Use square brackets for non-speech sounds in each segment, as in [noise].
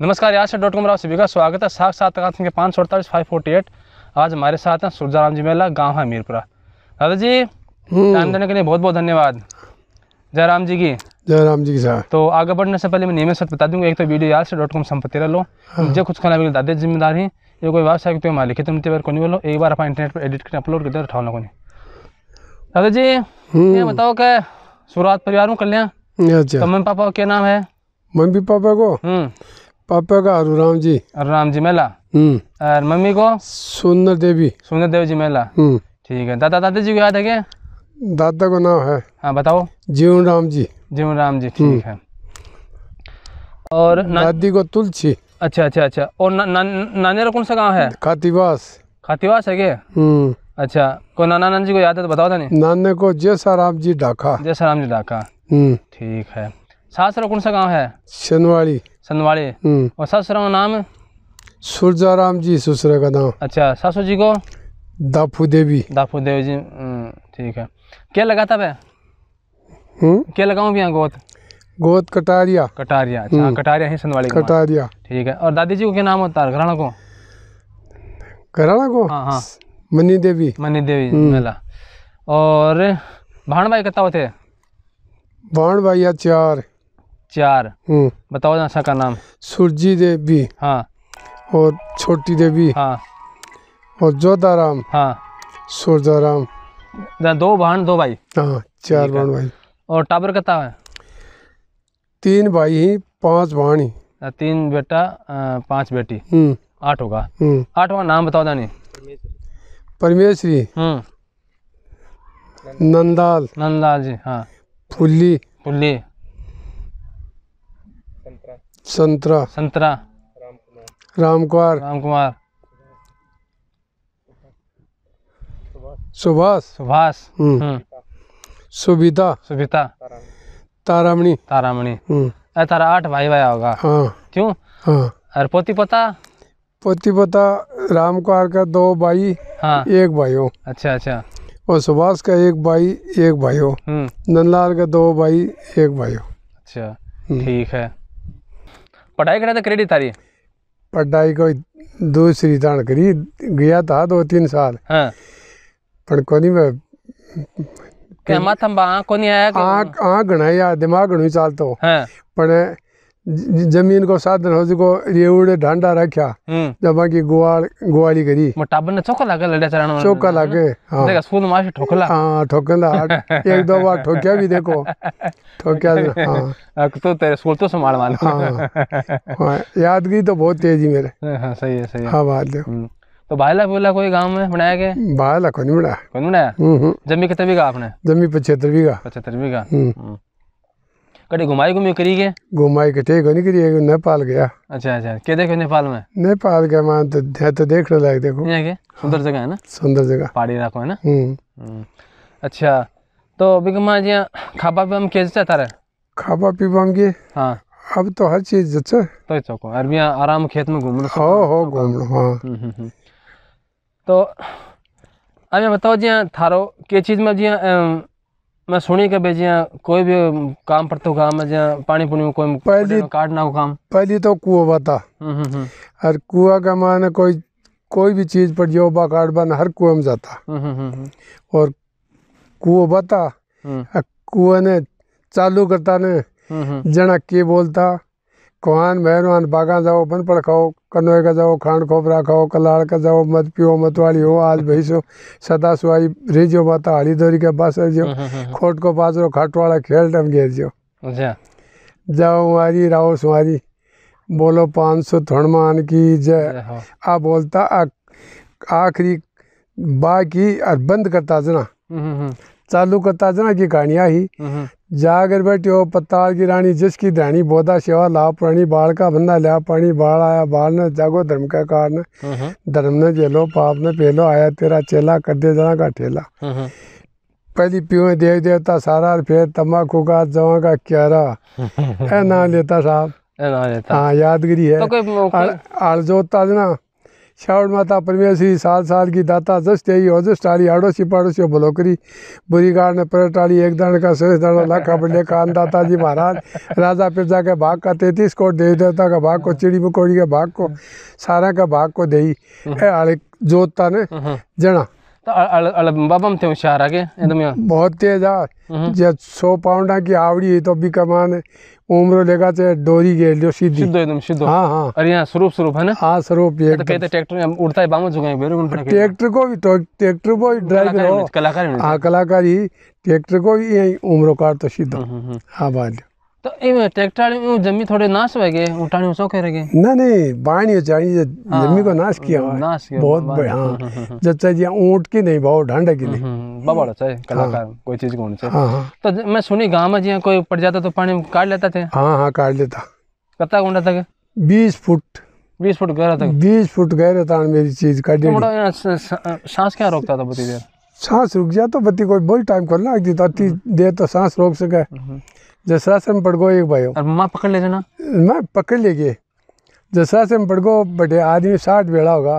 नमस्कार आज dot com Rao सभी का स्वागत है साख सात सिंह के पाँच सौ अड़तालीस फाइव फोर्टी एट आज हमारे साथ हैं सुरजाराम जी मेला गाँव है मीरपुरा दादा जी ध्यान हम्म। देने के लिए बहुत बहुत धन्यवाद जयराम जी की जयराम जी की सर तो आगे बढ़ने से पहले मैं नियमित सच बता दूंगा एक तो वीडियो यार से डॉट कॉम संपत्ति रह लो हाँ। मुझे कुछ खाना मेरे दादे जिम्मेदार हैं ये कोई व्यवसाय तो हमारे लिखित मुझे को नहीं बोलो एक बार अपना इंटरनेट पर एडिट करके अपलोड कर करते उठाओ लोगों ने जी ये बताओ क्या शुरुआत परिवार में कर लिया अच्छा। तो मम्मी पापा का क्या नाम है मम्मी पापा को हम्म। पापा का हरुराम जी हरुराम जी मेला हम्म। और मम्मी को सुंदर देवी सुंदर देवी जी मेला हम्म। ठीक है दादा दादी जी को याद है क्या दादा का नाम है हाँ बताओ जीवन राम जी जीवन राम जी हम्म। ठीक है और ना... दादी को तुलसी अच्छा अच्छा अच्छा और नानी का कौन सा गाँव है खातिवास खातिवास है क्या अच्छा को नाना नानी जी को याद है तो बताओ था नहीं नाने को जैसा राम जी ढाका जैसा राम जी ढाका ठीक है सास कौन सा गाँव है शनवाड़ी संदवाड़े हम्म। और ससुराल का नाम सुरजाराम जी ससुरे का नाम अच्छा सासू जी को दापू देवी दापू देवी जी हम्म, ठीक है क्या लगा था हम्म? क्या लगाऊ भी गोत गोत कटारिया कटारिया अच्छा, कटारिया ही संदवाड़ी कटारिया ठीक है और दादी जी को क्या नाम होता है घराना को घराना को हाँ हाँ मनी देवी मनी देवी मेला और भाण भाई कता होते भाण भाई या चार चार हम्म। बताओ नशा अच्छा का नाम सुरजी देवी हाँ और छोटी देवी हाँ और राम हाँ राम दो बहन दो भाई हाँ चार बहन भाई और टाबर कता है तीन भाई ही पांच बहन तीन बेटा पांच बेटी हम्म। आठ होगा हम्म। आठवा नाम बताओ दानी परमेश्वरी नंदाल नंदाल जी हाँ फुल्ली फुल्ली संतरा संतरा राम कुमार राम कुमार सुभाष सुभाष हम्म। हम्म। सुविता सुविता तारामणी तारामणी हम्म। तारा आठ भाई भाई होगा हाँ क्यों हाँ अरे पोती पोता पोती पोता राम कुमार का दो भाई हाँ एक भाई हो अच्छा अच्छा और सुभाष का एक भाई एक भाई हो नंदलाल का दो भाई एक भाई हो अच्छा ठीक है पढ़ाई करा था करी थारी पढ़ाई कोई दूसरी तान करी गया था दो तीन साल हाँ। पर कोनी में क्या माथा में आंख कोनी आया आंख आंख घना या दिमाग घणो चालतो हाँ। पण जमीन को साध रोज को रेवड़े ढांडा रखा हम्म। जब की गुआल गुआली करी मटाबन ने चौका लागे लड़े चरण चौका लगे हां देखा स्कूल मास ठोकला हां ठोकला एक दो बार ठोकिया भी देखो ठोकिया हां [laughs] तो तेरे स्कूल तो संभाल वाला हां हाँ, यादगी तो बहुत तेजी मेरे हां हाँ, सही है सही है हां बात देखो हम्म। तो भाईला बोला कोई गांव में बनाया गया भाईला को नहीं बनाया को नहीं बनाया हम्म, जमी कितने बीघा आपने जमी पचहत्तर बीघा पचहत्तर बीघा कटे घुमाई घूमी करी के घुमाई कटे को नहीं करी नेपाल गया अच्छा अच्छा के देखो नेपाल में नेपाल गया मान तो है तो देख रहा लायक देखो यहां के सुंदर जगह है ना सुंदर जगह पहाड़ी इलाका है ना हम्म।, हम्म अच्छा तो अभी कमा जी खाबा पे हम कैसे चाहता रहे खाबा पीवा में के हाँ अब तो हर चीज अच्छा तो चौको अरबिया आराम खेत में घूमना लो हो हो घूम लो हाँ, हाँ, हाँ। हम्म, हम्म, तो अब बताओ जी थारो के चीज में जी मैं सुनी के भेजिया कोई भी काम पर तो काम है पानी पुनी कोई पहली काटना को काम पहली तो कुआ बता हम्म, हम्म, हम्म। हर कुआ का माने कोई कोई भी चीज पर जो बा काट बन हर कुएं में जाता और कुआ बता कुआ ने चालू करता ने जना के बोलता कुहान बहरवान बागा जाओ बनपड़ खाओ कनोए का जाओ खांड खोबरा खाओ कलाड़ का जाओ मत पियो मतवाली हो आज भैसो सदा सुहाई रिजो माता हड़ी दोरी का बास जो खोट को बाजरो खाटवाड़ा खेल टम घेर जो जाओ हमारी राहो सुहारी बोलो पाँच सौ थणमान की जय आ बोलता आखिरी बा की और बंद करता जना चालू करता जना की कहानियाँ ही जागर हो पताल की रानी जिसकी धरणी बोधा सेवा लाभ प्राणी बाढ़ का बंदा लिया पानी बाढ़ आया बाढ़ ने जागो धर्म का कारण हाँ, हाँ। धर्म ने जेलो पाप ने पेलो आया तेरा चेला कर दे जना का ठेला हाँ, पहली पीवे देव देवता सारा फिर तम्बाकू का जवा का क्यारा [laughs] ऐ ना लेता साहब हाँ यादगिरी है तो आल जोता ना श्रावण माता परमेसी साल साल की दाता जस यही और जस्ट आड़ी आड़ोसी पाड़ोसी भलोकरी बुरी गाड़ ने परटाड़ी एक दण का सरस दाड़ा लाखा बड़े कान दाता जी महाराज राजा प्रजा के भाग का तैतीस कोट देव देवता का भाग को चिड़ी मकोड़ी के भाग को सारा का भाग को दे हम्म। जोतता ने हम्म, हम्म। जना बाबा में होशियार बहुत तेज आ जब सौ पाउंडा की आवड़ी तो भी कमान उम्र देखा तो डोरी गए जो सीधी सीधो एकदम सीधो हां हां अरे यहां स्वरूप स्वरूप है ना हां स्वरूप ये तो कहते ट्रैक्टर में उड़ता है बामो झुकाए ट्रैक्टर को भी तो ट्रैक्टर को भी ड्राइव कलाकार हां कलाकारी ट्रैक्टर को भी उम्र काट तो सीधो हम्म, हम्म, हम्म। हां बात तो ट्रैक्टर जमी थोड़े नाश हो गए उठाने सूखे गए ना नहीं हाँ, हाँ, जमी को हाँ, नाश किया हुआ नाश किया बहुत हाँ जब की नहीं की नहीं हम्म, हम्म, हम्म, कलाकार कोई चीज तो मैं सुनी गांव में जी कोई पड़ जाता तो पानी काट लेता थे काट लेता गुंडा तक बीस फुट बीस फुट गहरा तक फुट गहरा था मेरी चीज काटी सांस क्या रोकता था बती देर सांस रुक जाए तो बत्ती कोई बहुत टाइम करना तो देर तो सांस रोक सके जसरा से बड़गो एक भाई और माँ पकड़ ले जाना माँ पकड़ लेगी जसरा से बड़गो बटे आदमी साठ बेड़ा होगा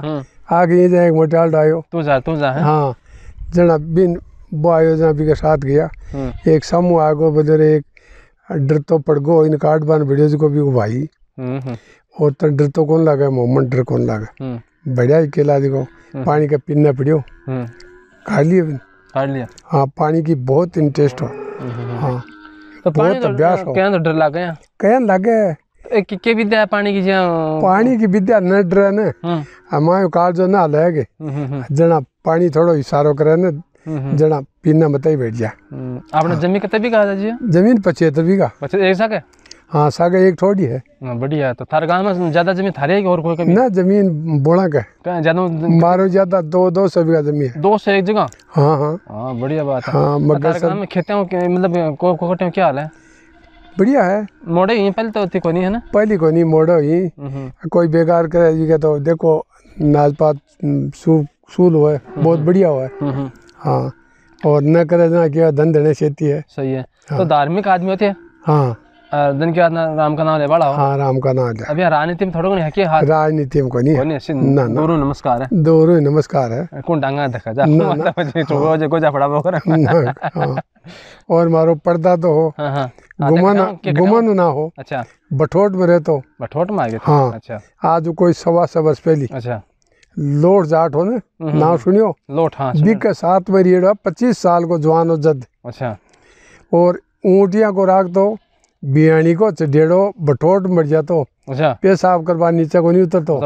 आ गई जाए एक मोटाल आयो तू जा तू जा हाँ जना बिन वो आयो जना बी के साथ गया हम्म। एक सामू आगो बदर एक डर तो पड़गो इन कार्ड बन वीडियो को भी भाई हम्म, हम्म। और तो डर तो कौन लगा मोहम्मद डर कौन लगा बढ़िया ही केला देखो पानी का पीना पड़ियो काट लिया काट लिया हाँ पानी की बहुत इंटरेस्ट हो हाँ तो पानी तो हो कहन डर लागे कहन लागे एक के विद्या पानी की पानी की विद्या न ने हम्म। हमायो काल जो ना लेगे हम्म, हम्म, जना पानी थोड़ो इशारो करे ने जना पीना बताई बैठ जा आपने हाँ। जमीन कितने बीघा जी जमीन पचे बीघा एक हाँ सागे एक थोड़ी है हाँ, बढ़िया तो थार गांव में ज्यादा जमीन थारे है और कोई कमी ना जमीन बोड़ा का है ज्यादा मारो ज्यादा दो दो सौ बीघा जमीन है दो सौ एक जगह हाँ हाँ हाँ बढ़िया बात हाँ मगर गांव में खेतों मतलब कोकटियों क्या हाल है बढ़िया है मोड़े ही पहले तो थी कोनी है ना पहली कोनी मोड़े ही हम्म। कोई बेकार करे जी तो देखो नाजपात सूल हुआ है हम्म। बहुत बढ़िया हुआ है हम्म, हाँ और न करे ना क्या धन देने खेती है सही है तो हाँ। धार्मिक आदमी होते हैं हाँ दिन के बाद राम का नाम ले बड़ा हाँ राम का नाम ले अभी राजनीति में थोड़ा है राजनीति में कोनी दोरो नमस्कार है दोरो नमस्कार है कौन डांगा देखा जा ना ना मतलब तो हाँ। हाँ। और मारो पर्दा तो हो गुमन हाँ, गुमन ना हो अच्छा बठोट में रहते हो बठोट में आ हाँ अच्छा आज कोई सवा सौ वर्ष पहली अच्छा लोट जाट हो ना हम्म, हम्म। नाम सुनियो लोट हाँ के साथ में पच्चीस साल को जवान हो जद अच्छा और ऊटिया को राख दो बियानी को चढ़ेड़ो बठोट मर जातो अच्छा पेशाब करवा नीचे को नहीं उतर तो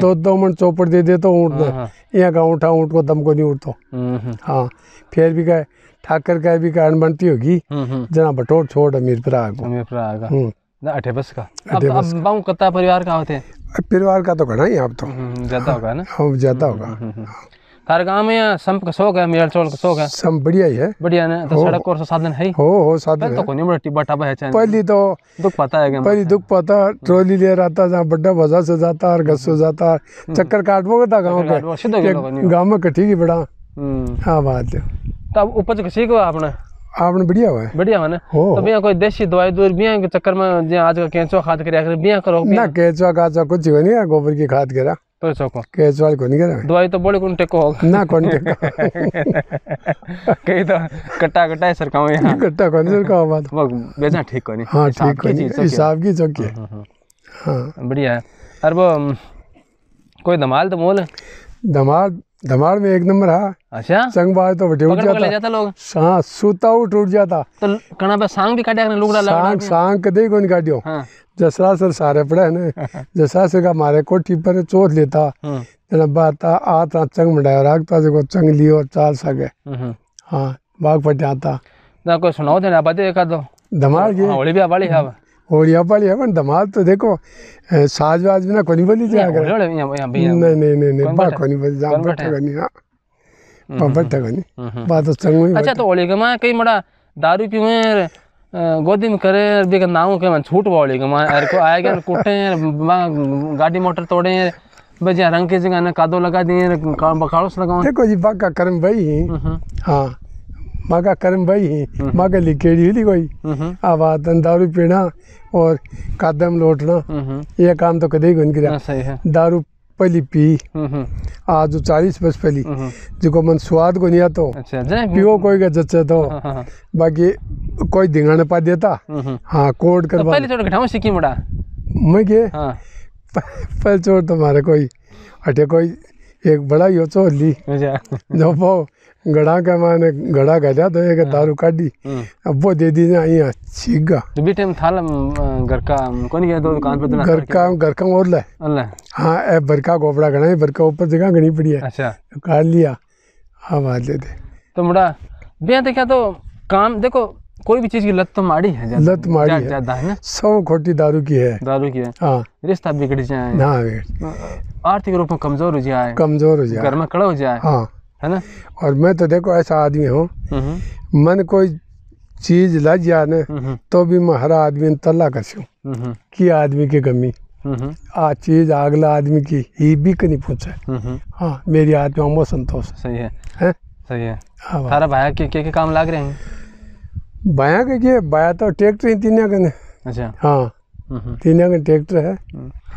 दो दो मन चौपड़ दे दे तो ऊँट ने यहाँ का ऊँटा हाँ, ऊँट को दम को नहीं उठतो हम्म, हम्म। हाँ फिर भी कहे ठाकर हम्म, का भी कारण बनती होगी जना बटोर छोड़ अमीरपुरा आगो अमीरपुरा आगा अठे बस का अठे बस कत्ता परिवार का होते परिवार का तो घना ही आप तो ज्यादा होगा ना हाँ, ज्यादा होगा हाँ। थार गांव में संप का शौक है मेरा चोल का शौक है सब बढ़िया ही है बढ़िया ना तो सड़क और साधन है हो हो साधन तो कोनी बड़ा टिब्बा टाबा है पहली तो दुख पता है पहली दुख पता ट्रॉली ले रहा जहाँ बड़ा बाजार से जाता और गस्सो हम्म। जाता हम्म। चक्कर काट वो था गाँव का गाँव में कटी की बड़ा हम्म। हाँ बात है तब तो उपज किसी को आपने आपने बढ़िया हुआ है बढ़िया हुआ ना तो बिया कोई देसी दवाई दूर बिया के चक्कर में जे आज का केंचुआ खाद करे अगर बिया करो ना केंचुआ काचुआ कुछ हो नहीं गोबर की खाद करा तो चोको केचुआ को नहीं करा दवाई तो बड़ी कोन टेको हो ना कोन टेको कई तो कट्टा कट्टा है सरकाओ यहां [laughs] कट्टा कोन सरकाओ बात बेजा ठीक कोनी हां ठीक कोनी हिसाब की चौकी हां हाँ, हाँ। हाँ। बढ़िया है और वो कोई धमाल तो मोल धमाल धमाड़ में एक नंबर है अच्छा संग बाज तो बटे उठ जाता जाता लोग हां सूता उठ उठ जाता तो कणा पे सांग भी काटे लुगड़ा लगा सांग सांग कदे कोन काटियो हां जसरा सर सारे पड़े ने [laughs] जसरा से का मारे कोठी पर चोट लेता हाँ। जना बात आता चंग मंडायो राखता तो जको चंग लियो चाल सके हां हाँ। हाँ, बाग पर जाता ना कोई सुनाओ देना बातें एक दो धमाड़ की होली भी वाली है और यहाँ पर यहाँ धमाल तो देखो साज वाज बिना कोनी बोली जा कर नहीं नहीं नहीं नहीं बा कोनी बोली जा बट कोनी हां ना बट कोनी बात तो संग में अच्छा तो ओली मां कई मड़ा दारू पीवे गोदी में करे और का नाव के मन छूट वाली के मां अरे को आए के कुटे गाड़ी मोटर तोड़े बजे रंग के जगह ने कादो लगा दिए काम बखालोस लगाओ देखो जी बाग का कर्म भाई हम्म, हम्म। हां मागा कर्म भाई है हम्म। मागा लिखेड़ी हुई कोई हम्म। आवाज दारू पीना और कादम लौटना हम्म। ये काम तो कदे ही कोई गिरा हाँ, दारू पहली पी आज तो चालीस बस पहली जो मन स्वाद को नहीं आता तो, अच्छा, पियो कोई का जच्चे तो हाँ, हाँ, बाकी कोई दिंगाने पा देता हाँ कोड कर तो पहले छोड़ घटाऊं सिक्की मुड़ा मैं के पहले छोड़ तुम्हारे कोई अठे कोई एक बड़ा योचो ली अच्छा। जो पाओ गड़ा गड़ा के माने तो एक हाँ। दारू काडी हाँ। अब वो दे दी ना यहां छीगा तो भी टाइम ದೇದಿನ घर का ಬಿ ಟೈಮ್ तो दुकान पे घर का घर का और ले हां ए बरका गोबड़ा गणा है बरका ऊपर जगह घणी पड़ी है अच्छा काट लिया हाँ बात दे तो मुड़ा बे देखा तो काम देखो कोई भी चीज की लत तो माड़ी है लत माड़ी है ज्यादा है ना सौ खोटी दारू की है दारू की है हाँ रिश्ता बिगड़ जाए हाँ आर्थिक रूप में कमजोर हो जाए कमजोर हो जाए घर में कड़ा हो जाए हाँ है ना और मैं तो देखो ऐसा आदमी हूँ हम्म हम्म। मन कोई चीज लग जा तो भी मैं हर आदमी तला कर सू हम्म की आदमी की कमी आ चीज अगला आदमी की ही भी कहीं पूछे हाँ मेरी आत्मा में संतोष सही है, है? सही है सारा हाँ, भाया के, के, के काम लाग रहे हैं बाया के के भाया तो ट्रैक्टर ही तीन कने अच्छा हाँ तीन का ट्रैक्टर है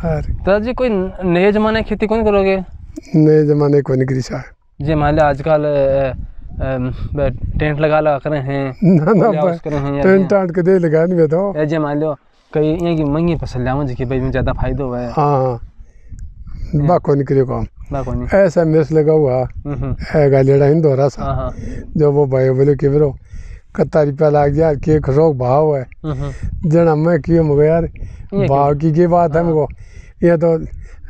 दादाजी कोई नए जमाने खेती कौन करोगे नए जमाने कौन करी साहब जे मान माले आजकल टेंट लगा लगा करे हैं ना ना टेंट टाट के दे लगा नहीं बेटा ए जे मान लो कई ये की महंगी फसल जे की भाई ज्यादा फायदा हुआ है हां हाँ। बाको निकरे को बाको नहीं ऐसा मिस लगा हुआ हम्म, हम्म। है गालेड़ा इन दोरा सा हाँ, हाँ। जो वो भाई बोले कि ब्रो कत्ता रुपया लाग गया के खरोक भाव है हम्म, जना मैं क्यों मगर यार भाव की की बात है मेरे ये तो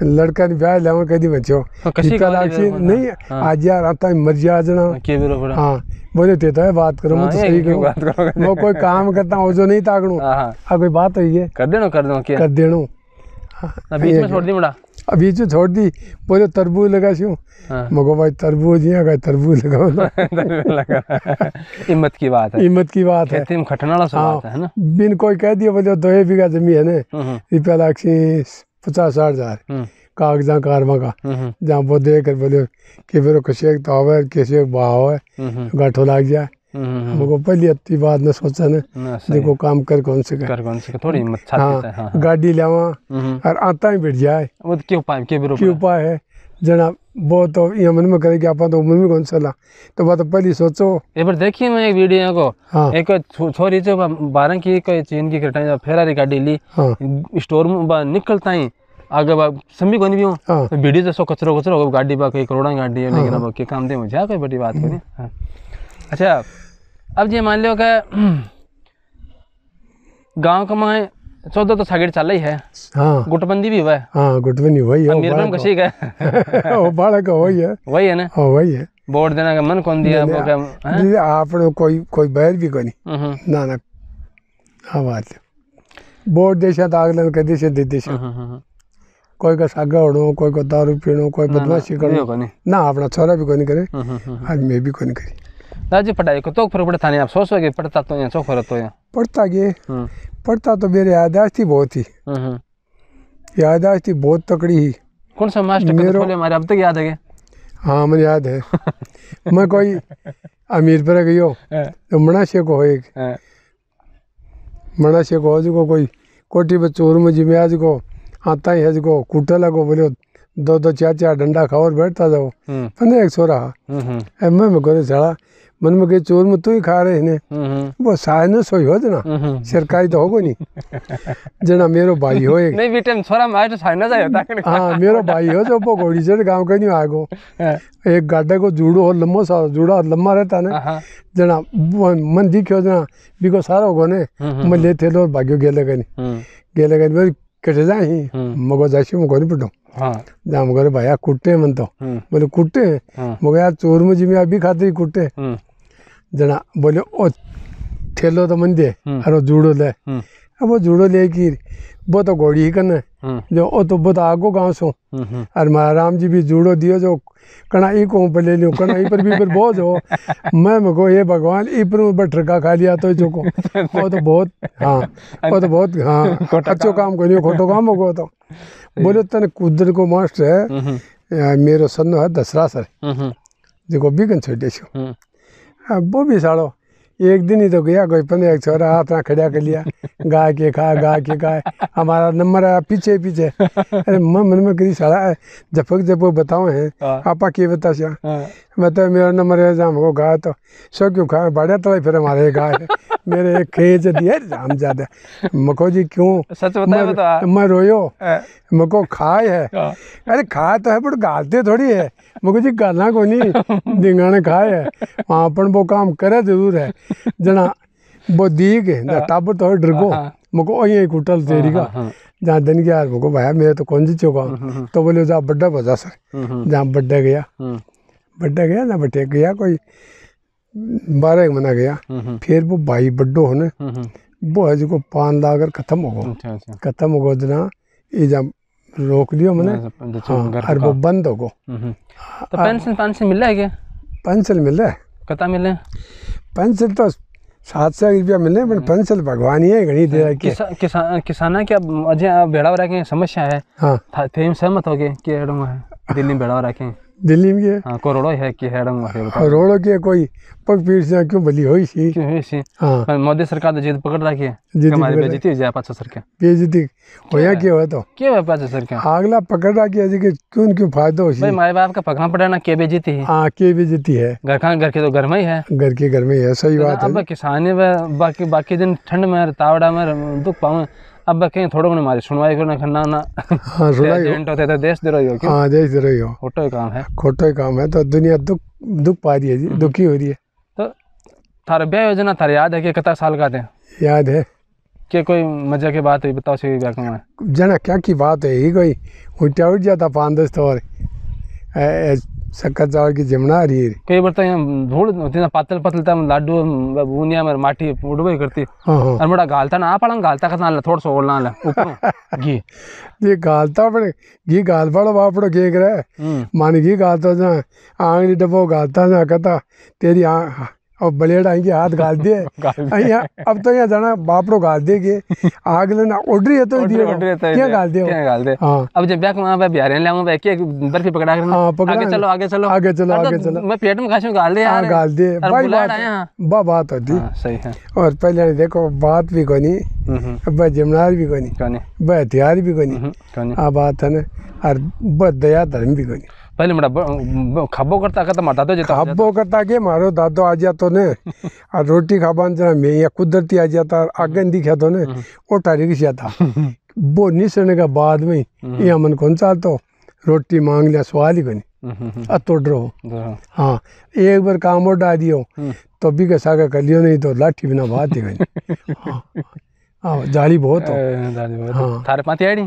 लड़का लडकान व्याज लावन कधी म्हणचे इतका लागची नाही आज यार आता मर्जी आज ना हां हाँ, बोले ते तो बात करो हाँ, मैं तो सही करूँ मैं कोई काम करता हूँ जो नहीं ताकनो हां हाँ।, हाँ कोई बात हुई है कर देनो कर देनो क्या कर देना बीच में छोड़ दी बड़ा अभी जो छोड़ दी बोले तरबूज लगा सी मगो भाई तरबूज यहाँ का तरबूज लगा तो। [laughs] हिम्मत की बात है हिम्मत की बात है खटना सवाल है ना बिन कोई कह दिया बोले दो बीघा जमीन है हम्म, हम्म। ये पहला लाख पचास साठ हज़ार हम्म। कागजा कारवा का हम्म, हम्म। जहां वो देख बोले कि फिर किसी कशेक तो किसी एक बहाव है गठो लाग जाए हमको पहली अति बात ने सोचा ने देखो काम कर कौन से कर कौन से थोड़ी हिम्मत हाँ, हाँ, हाँ गाड़ी लेवा और आता ही बैठ जाए तो क्यों उपाय है जना वो तो ये मन में करे कि आप तो उम्र में कौन सा ला तो बात पहली सोचो ये पर देखिए मैं एक वीडियो को हाँ। एक छोरी जो बारह की कोई चीन की कटाई फेरारी गाड़ी ली हाँ। स्टोर में निकलता ही आगे समी कोनी भी हूं हाँ। तो वीडियो जैसो कचरो कचरो गाड़ी बा कोई करोड़ा गाड़ी है लेकिन हाँ। अब के काम दे मुझे कोई बड़ी बात नहीं हाँ। हाँ। अच्छा अब ये मान लो कि [clears throat] गांव का मैं चौदह तो सागिर चल ही है हाँ गुटबंदी भी हुआ है हाँ गुटबंदी वही है मेरे मीरपुरम कसी का बाड़ा का वही है वही है ना हाँ, वही है बोर्ड देना का मन कौन दिया आपको क्या नहीं आपने कोई कोई बैर भी कोनी हम्म, हम्म। ना ना हाँ बात है बोर्ड देश है तो आगलन कर देशा दे देशा हम्म, कोई का सागा उड़ो कोई को दारू पीनो कोई बदमाशी करो ना आपना छोरा भी कोनी करे आज मैं भी कोनी करी दाजी पढ़ाई को तो फर्क पड़ता नहीं आप सोचो कि पढ़ता तो यहाँ चौक फर्क तो यहाँ पढ़ता क्या पढ़ता तो मेरे यादाश्त ही बहुत ही हम्म। यादाश्त ही बहुत तकड़ी ही कौन सा मास्टर मेरे हमारे अब तक याद है हाँ मुझे याद है मैं कोई अमीरपुरा हो हाँ। तो मणाशे को हो एक हाँ। मणाशे को हो जो कोई कोटी पर चोर मुझे में आज को आता ही हजको कुटा लगो बोले दो दो चार चार डंडा खाओ और बैठता जाओ हम्म। पंद्रह एक सौ रहा मैं हम्म, मैं करे चढ़ा ಮನ್ಮಗ ಚೋರ್ ಮತ್ತು ಈ ಖಾರ ಹಿನೆ वो साहब ने सोई हो जना हम्म, हम्म। सरकारी तो होगो नहीं [laughs] जना मेरो भाई हो एक नहीं बेटे थोड़ा मास्टर तो साहब ना जाए ताकि हां मेरो भाई हो जो पकोड़ी से गांव का नहीं आगो हाँ। एक गाडे को जुड़ो हो लम्बो सा जुड़ा लम्बा रहता ने हाँ। जना मन दिखियो जना बिको सारो को ने मैं हम्म, लेते थेलो भाग्यो गेले गनी गेले गए बस कटे जाए ही मगो जासी मगो नहीं पड़ो हाँ। जाम करे भाया मन तो बोले कुट्टे हाँ। मगर यार चोर मुझे जिम्मे अभी खाते ही कुट्टे जणा बोले ओ ठेलो तो मंदे अरे जुड़ो ले अब जुड़ो ले कि वो तो घोड़ी ही कन जो ओ तो वो तो आगो गांव सो अरे महाराम जी भी जुड़ो दियो जो कणा को पर ले लियो कणा पर भी पर बहुत हो मैं मको ये भगवान ई पर मैं ठगा खा लिया तो जो वो तो बहुत हाँ वो तो बहुत हाँ अच्छो काम को नहीं खोटो काम हो गो तो बोले तने कुदर को मास्टर है मेरो सन्नो है दसरा सर जो भी कन छोड़ दे अब हाँ, वो भी साड़ो एक दिन ही तो गया कोई पंद्रह एक छोरा हाथ ना खड़ा कर लिया गाय के खा गाय के खाए हमारा नंबर आया पीछे पीछे [laughs] अरे मन मन में करी सारा है जपक जपक बताओ है हाँ। आपा की बता सिया हाँ। हाँ। मतलब मेरा नंबर है जाम को गाय तो सो क्यों खाए बाड़िया तो फिर हमारे गाय [laughs] मेरे खेज दिए जाम ज्यादा मको जी क्यों सच बताया मैं रोयो मको खाए है अरे खाए तो है पर गालते थोड़ी है मको जी गाला को नहीं [laughs] दिंगाने खाए है वहां अपन वो काम करे जरूर है जना वो दीग है टाबर तो डरगो मको अँ कुटल तेरी का हाँ, हाँ, हाँ। जहाँ दिन गया मुको भाया मेरे तो कौन जी चौका हम्म, हम्म, हम्म। तो बोले जा बड्डा बजा सर जहाँ बड्डा गया बड्डा गया ना बटे गया कोई बारह एक मना गया फिर वो भाई बड्डो होने वो है जो पान ला कर खत्म हो होगा अच्छा, अच्छा। खत्म हो होगा जना ये जहाँ रोक लियो मैंने हाँ, वो बंद होगो तो पेंशन पेंशन मिल रहा है क्या पेंशन मिल रहा है कता मिले पेंशन तो सात सौ रुपया मिलने पर हम्म। पेंसिल भगवानी है घड़ी दे हाँ, रखी किसान किसान किसाना क्या अजय भेड़ा वरा समस्या है हाँ फेम सहमत हो गए कि दिल्ली में भेड़ा रखे दिल्ली में हां कोरोड़ो है कि हेडम है बताओ हाँ, रोड़ो के कोई पग पीर से क्यों भली होई सी क्यों होई सी हां मोदी सरकार ने तो जिद पकड़ रखी है हमारे पे बेइज्जती जाए पाछो सर के बेइज्जती होया क्या हुआ तो क्या हुआ पाछो सर के अगला पकड़ रखी है कि क्यों क्यों फायदा हो सी भाई मां बाप का पकड़ना पड़े ना के बेइज्जती है हां के बेइज्जती है घर का घर के तो घर में ही है घर के घर में ही है सही तो बात है अब किसान है बाकी बाकी दिन ठंड में तावड़ा में दुख पाऊं अब कहीं थोड़ो नहीं मारी सुनवाई को ना ना हाँ सुनवाई एजेंट होते थे तो देश रही हो क्यों? हाँ देश दे रही हो खोटो ही काम है खोटो ही काम है तो दुनिया दुख दुख पा रही है जी हम्म। दुखी हो रही है तो थारे ब्याह योजना थारे याद है कि कितना साल का थे याद है क्या कोई मजा की बात हुई बताओ सी ब्याह में जना क्या की बात है ही कोई उठा उठ जाता पाँच दस तो और सक्कत जाओ कि जमना हरी है कई बार तो यहाँ धूल जितना पतल पतल तो लाडू बुनिया मर माटी उड़वे करती हाँ, हाँ। और बड़ा गालता ना पड़ा गालता का नाला थोड़ा सोल नाला ऊपर [laughs] घी ये गालता अपने घी गाल पड़ो वहाँ पड़ो घेक रहे मान घी गालता जा आंगली डबो गालता जा कता तेरी आ, और ब्लेड आएंगे हाथ गाल दिए [laughs] अब तो यहाँ जाना बापरो गाल दे गए [laughs] आग लेना ऑर्डर है तो, तो दिए क्या गाल दे क्या गाल दे अब जब बैक वहां पे बिहार ले मैं के बर्फी पकड़ा कर हां पकड़ा आगे चलो आगे चलो आगे चलो तो आगे चलो मैं पेट में काशू गाल दे हाँ, यार गाल दे भाई बात बा बात होती हाँ, सही है और पहले देखो बात भी कोनी बस जिमनार भी कोनी बस हथियार भी कोनी आ बात है ना और बस दया धर्म भी कोनी પહેલી મોટા ખાબો કરતા કરતા મારા દાદો જતા ખાબો કરતા કે મારો દાદો આ જતો ને આ રોટી ખાવાનું જરા મેં અહીંયા કુદરતી આ જતા આગળ तो ने ને हम्म। टारी રીક્ષા હતા वो निसरने के बाद में हम्म। ये अमन कौन सा तो रोटी मांग लिया सवाल ही कोनी अतोड़ हम्म, रहो हाँ।, हाँ एक बार काम और डाल दियो तो भी कैसा का कर लियो नहीं तो लाठी बिना बात ही कोनी [laughs] हाँ, हाँ जाली बहुत हो हाँ थारे पास आई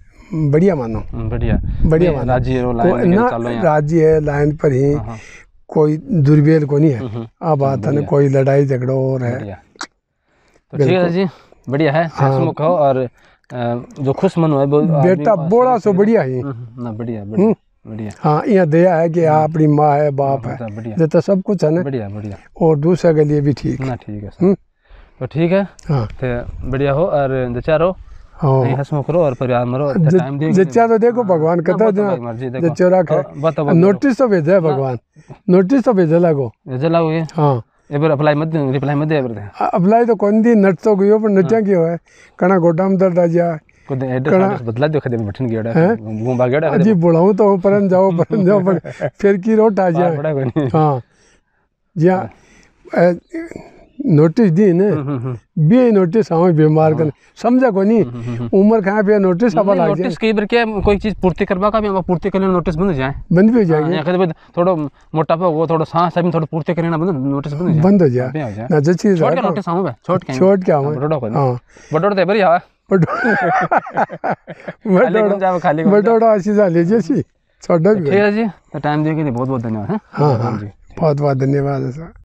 बढ़िया मानो हम्म, बढ़िया बढ़िया मानो राजी है ना राजी है लाइन पर ही हाँ, हाँ। कोई दुर्बेल को नहीं है अब हम्म, हम्म। आता है कोई लड़ाई झगड़ो और है तो ठीक है जी बढ़िया है हाँ। कहो और जो खुश मन है बेटा बोला सो बढ़िया ही ना बढ़िया बढ़िया हाँ यहाँ दया है कि अपनी माँ है बाप हाँ, है ये तो सब कुछ है ना बढ़िया बढ़िया और दूसरे के लिए भी ठीक ना ठीक है तो ठीक है हाँ बढ़िया हो और जचा रहो हंसमुख रहो और परिवार में रहो टाइम दे जच्चा तो देखो भगवान कथा जच्चो रखे बताओ नोटिस तो भेजे भगवान नोटिस तो भेजे लागो भेजे लागो ये हां एबर अप्लाई मत रिप्लाई मत दे बरदे अप्लाई तो कोन दी नट तो गयो पर नट्या गयो है कणा गोडाम दर्द आ जा कुद एड्रेस बदला दे खदे बटन गयोड़ा घूम भागड़ा जी बुलाऊं तो परन जाओ परन जाओ पर फिर की रोट आ जा हां जी हां नोटिस दी ने बे नोटिस हम बीमार कर समझा को नहीं उम्र कहाँ पे नोटिस अब लग नोटिस कई बार क्या कोई चीज पूर्ति करवा का भी हम पूर्ति करने नोटिस बंद जाए बंद भी जाएंगे कदे थोड़ा मोटापा हो थोड़ा सांस अभी थोड़ा पूर्ति करने बंद नोटिस बंद जाए बंद हो जाए ना जो चीज के नोटिस हम छोड़ के छोड़ के हम बड़ोड़ा को बड़ोड़ा बड़ोड़ा खाली बड़ोड़ा ऐसी जैसी छोड़ दो ठीक है जी टाइम के लिए बहुत बहुत धन्यवाद बहुत बहुत धन्यवाद सर